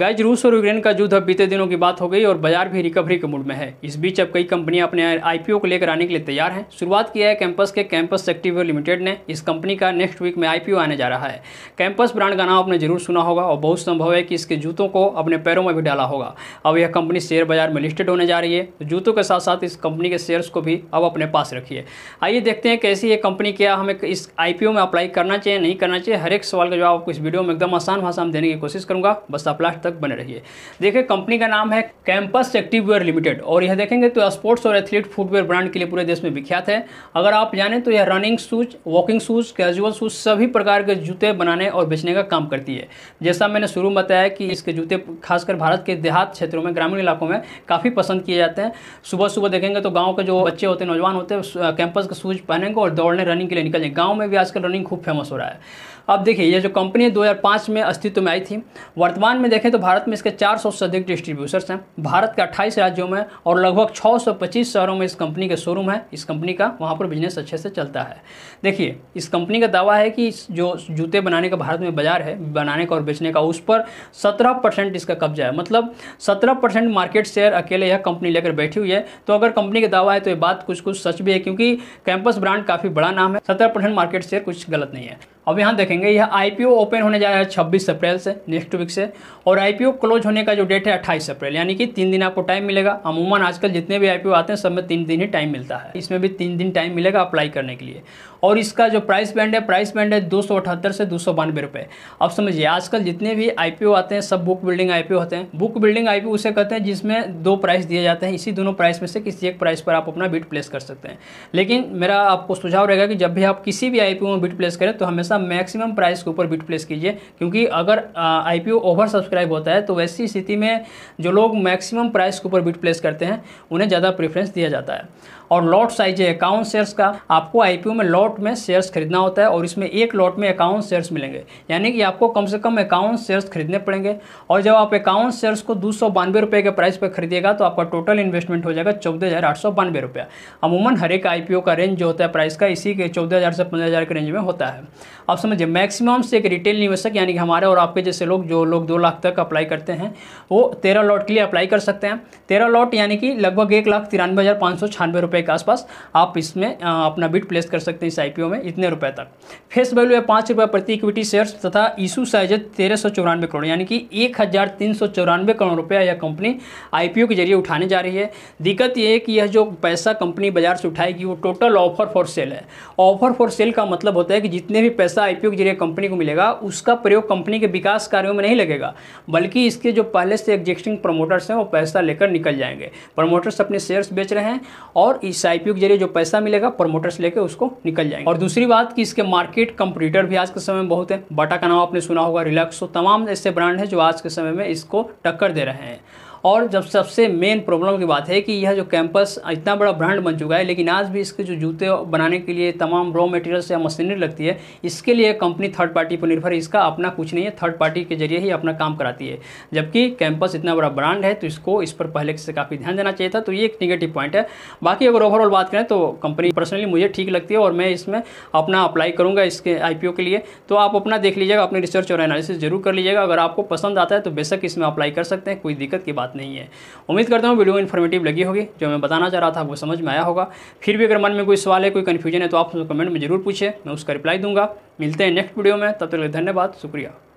guys रूस और Ukraine का युद्ध अब बीते दिनों की बात हो गई और बाजार भी रिकवरी के मूड में है इस बीच अब कई कंपनियां अपने आईपीओ को लेकर आने के लिए तैयार हैं शुरुआत किया है कैंपस के कैंपस सेक्टिवियर लिमिटेड ने इस कंपनी का नेक्स्ट वीक में आईपीओ आने जा रहा है कैंपस ब्रांड का नाम आपने जरूर सुना होगा और बहुत संभव है कि इसके जूतों को अपने पैरों में भी डाला होगा अब यह कंपनी शेयर बाजार में लिस्टेड होने जा रही है तो जूतों के साथ साथ इस कंपनी के शेयर्स को भी अब अपने पास रखिए आइए देखते हैं कैसी ये कंपनी क्या हमें इस आईपीओ में अप्लाई करना चाहिए नहीं करना चाहिए हर एक सवाल का जवाब आपको इस वीडियो में एकदम आसान भाषा में देने की कोशिश करूँगा बस आप लास्ट तक तक बने रहिए देखिए कंपनी का नाम है कैंपस एक्टिवेयर लिमिटेड और यह देखेंगे तो स्पोर्ट्स और एथलीट फुटवेयर ब्रांड के लिए पूरे देश में विख्यात है अगर आप जाने तो यह running shoes walking shoes casual shoes सभी प्रकार के जूते बनाने और बेचने का काम करती है जैसा मैंने शुरू में बताया कि इसके जूते खासकर भारत के देहात क्षेत्रों में ग्रामीण इलाकों में काफ़ी पसंद किए जाते हैं सुबह सुबह देखेंगे तो गाँव के जो बच्चे होते हैं नौजवान होते हैं कैंपस के शूज पहनेंगे और दौड़ने रनिंग के लिए निकलेंगे गाँव में भी आजकल रनिंग खूब फेमस हो रहा है अब देखिए ये जो कंपनी है दो में अस्तित्व में आई थी वर्तमान में देखें देखें तो भारत में इसके 400 से अधिक डिस्ट्रीब्यूटर्स हैं भारत के 28 राज्यों में और लगभग 625 शहरों में इस कंपनी के शोरूम है इस कंपनी का वहाँ पर बिजनेस अच्छे से चलता है देखिए इस कंपनी का दावा है कि जो जूते बनाने का भारत में बाजार है बनाने का और बेचने का उस पर सत्रह इसका कब्जा है मतलब सत्रह मार्केट शेयर अकेले यह कंपनी लेकर बैठी हुई है तो अगर कंपनी का दावा है तो ये बात कुछ कुछ सच भी है क्योंकि कैंपस ब्रांड काफ़ी बड़ा नाम है सत्रह मार्केट शेयर कुछ गलत नहीं है अब यहाँ देखेंगे यह आईपीओ ओपन होने जा रहा है छब्बीस अप्रैल से नेक्स्ट वीक से और आईपीओ क्लोज होने का जो डेट है अट्ठाईस अप्रैल यानी कि तीन दिन आपको टाइम मिलेगा अमूमन आजकल जितने भी आईपीओ आते हैं सब में तीन दिन ही टाइम मिलता है इसमें भी तीन दिन टाइम मिलेगा अप्लाई करने के लिए और इसका जो प्राइस बैंड है प्राइस बैंड है दो से दो सौ अब समझिए आजकल जितने भी आई आते हैं सब बुक बिल्डिंग आई होते हैं बुक बिल्डिंग आई उसे कहते हैं जिसमें दो प्राइस दिए जाते हैं इसी दोनों प्राइस में से किसी एक प्राइस पर आप अपना बिट प्लेस कर सकते हैं लेकिन मेरा आपको सुझाव रहेगा कि जब भी आप किसी भी आई में बिट प्लेस करें तो हमेशा मैक्सिमम प्राइस के ऊपर बिट प्लेस कीजिए क्योंकि अगर आईपीओ ओवर सब्सक्राइब होता है तो वैसी स्थिति में जो लोग मैक्सिमम प्राइस के ऊपर बिट प्लेस करते हैं उन्हें ज़्यादा प्रेफरेंस दिया जाता है और लॉट साइज है अकाउंट शेयर्स का आपको आईपीओ में लॉट में शेयर्स खरीदना होता है और इसमें एक लॉट में अकाउंट शेयर्स मिलेंगे यानी कि आपको कम से कम अकाउंट शेयर्स खरीदने पड़ेंगे और जब आप अकाउंट शेयर्स को दो रुपए के प्राइस पर खरीदेगा तो आपका टोटल इन्वेस्टमेंट हो जाएगा चौदह रुपया अमूमन हर एक आई का रेंज जो होता है प्राइस का इसी के चौदह से पंद्रह के रेंज में होता है आप समझिए मैक्सिमम से एक रिटेल निवेशक यानी कि हमारे और आपके जैसे लोग जो लोग दो लाख तक अप्लाई करते हैं वो तेरह लॉट के लिए अप्लाई कर सकते हैं तेरह लॉट यानी कि लगभग एक लाख तिरानवे हज़ार पाँच सौ छियानवे रुपए रुपये के आसपास आप इसमें अपना बिट प्लेस कर सकते हैं इस आई में इतने रुपये तक फेस वैल्यू है पाँच रुपये प्रति इक्विटी शेयर्स तथा इशू साइज है तेरह करोड़ यानी कि एक करोड़ रुपया यह कंपनी आई के जरिए उठाने जा रही है दिक्कत यह है कि यह जो पैसा कंपनी बाजार से उठाएगी वो टोटल ऑफर फॉर सेल है ऑफर फॉर सेल का मतलब होता है कि जितने भी पैसा आई के जरिए कंपनी को मिलेगा उसका प्रयोग कंपनी के विकास कार्यों में नहीं लगेगा बल्कि इसके जो पहले से एग्जिस्टिंग प्रमोटर्स हैं वो पैसा लेकर निकल जाएंगे प्रमोटर्स अपने शेयर्स बेच रहे हैं और इस आईपीओ के जरिए जो पैसा मिलेगा प्रमोटर्स लेके उसको निकल जाएंगे और दूसरी बात कि इसके मार्केट कंप्यूटर भी आज के समय में बहुत है बाटा का नाम आपने सुना होगा तो तमाम ऐसे ब्रांड है जो आज के समय में इसको टक्कर दे रहे हैं और जब सबसे मेन प्रॉब्लम की बात है कि यह जो कैंपस इतना बड़ा ब्रांड बन चुका है लेकिन आज भी इसके जो जूते बनाने के लिए तमाम रॉ मटेरियल्स या मशीनरी लगती है इसके लिए कंपनी थर्ड पार्टी पर निर्भर इसका अपना कुछ नहीं है थर्ड पार्टी के जरिए ही अपना काम कराती है जबकि कैंपस इतना बड़ा ब्रांड है तो इसको इस पर पहले से काफ़ी ध्यान देना चाहिए था तो ये एक निगेटिव पॉइंट है बाकी अगर ओवरऑल बात करें तो कंपनी पर्सनली मुझे ठीक लगती है और मैं इसमें अपना अप्लाई करूँगा इसके आई के लिए तो आप अपना देख लीजिएगा अपनी रिसर्च और एनालिसिस जरूर कर लीजिएगा अगर आपको पसंद आता है तो बेशक इसमें अप्लाई कर सकते हैं कोई दिक्कत की बात बात नहीं है उम्मीद करता हूँ वीडियो इन्फॉर्मेटिव लगी होगी जो मैं बताना चाह रहा था वो समझ में आया होगा फिर भी अगर मन में कोई सवाल है कोई कन्फ्यूजन है तो आप कमेंट में जरूर पूछे मैं उसका रिप्लाई दूंगा मिलते हैं नेक्स्ट वीडियो में तब तक धन्यवाद शुक्रिया